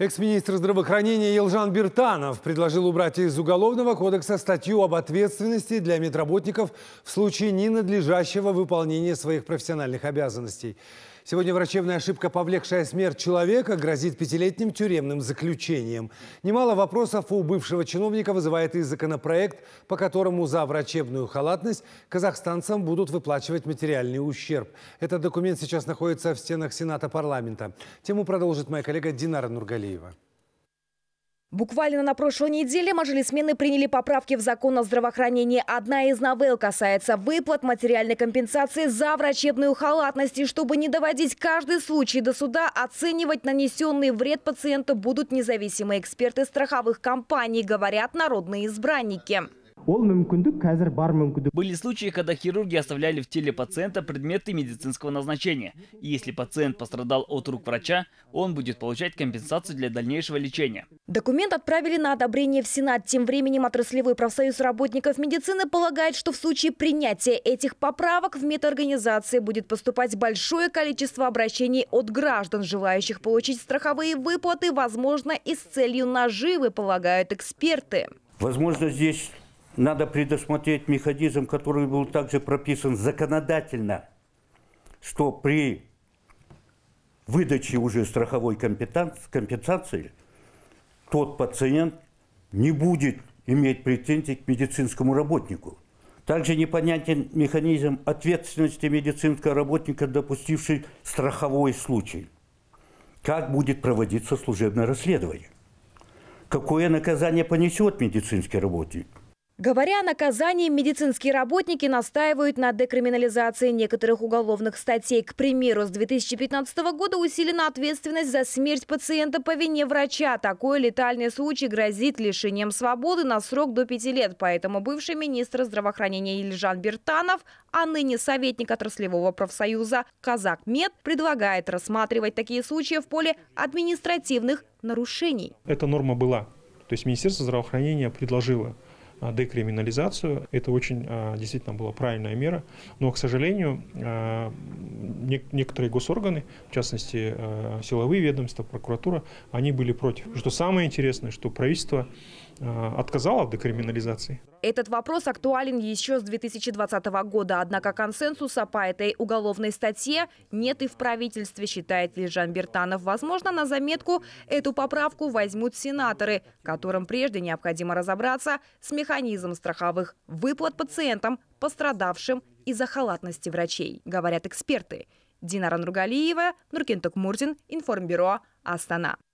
Экс-министр здравоохранения Елжан Биртанов предложил убрать из Уголовного кодекса статью об ответственности для медработников в случае ненадлежащего выполнения своих профессиональных обязанностей. Сегодня врачебная ошибка, повлекшая смерть человека, грозит пятилетним тюремным заключением. Немало вопросов у бывшего чиновника вызывает и законопроект, по которому за врачебную халатность казахстанцам будут выплачивать материальный ущерб. Этот документ сейчас находится в стенах Сената парламента. Тему продолжит моя коллега Динара Нургали. Алиева. Буквально на прошлой неделе мажилисмены приняли поправки в закон о здравоохранении. Одна из новелл касается выплат материальной компенсации за врачебную халатность. И чтобы не доводить каждый случай до суда, оценивать нанесенный вред пациенту будут независимые эксперты страховых компаний, говорят народные избранники. Были случаи, когда хирурги оставляли в теле пациента предметы медицинского назначения. И если пациент пострадал от рук врача, он будет получать компенсацию для дальнейшего лечения. Документ отправили на одобрение в Сенат. Тем временем отраслевой профсоюз работников медицины полагает, что в случае принятия этих поправок в медорганизации будет поступать большое количество обращений от граждан, желающих получить страховые выплаты, возможно, и с целью наживы, полагают эксперты. Возможно, здесь надо предусмотреть механизм, который был также прописан законодательно, что при выдаче уже страховой компенсации тот пациент не будет иметь претензий к медицинскому работнику. Также непонятен механизм ответственности медицинского работника, допустивший страховой случай. Как будет проводиться служебное расследование? Какое наказание понесет медицинский работник? Говоря о наказании, медицинские работники настаивают на декриминализации некоторых уголовных статей. К примеру, с 2015 года усилена ответственность за смерть пациента по вине врача. Такой летальный случай грозит лишением свободы на срок до пяти лет. Поэтому бывший министр здравоохранения Ильжан Бертанов, а ныне советник отраслевого профсоюза «Казак Мед» предлагает рассматривать такие случаи в поле административных нарушений. Эта норма была. То есть Министерство здравоохранения предложило – а, декриминализацию. Это очень а, действительно была правильная мера. Но, к сожалению, а, некоторые госорганы, в частности, силовые ведомства, прокуратура, они были против. Что самое интересное, что правительство Э, отказала от декриминализации. Этот вопрос актуален еще с 2020 года, однако консенсуса по этой уголовной статье нет и в правительстве, считает Лежан Бертанов. Возможно, на заметку эту поправку возьмут сенаторы, которым прежде необходимо разобраться с механизмом страховых выплат пациентам, пострадавшим из-за халатности врачей, говорят эксперты. Динара Нургалиева, Нуркин Токмурдин, Информбюро, Астана.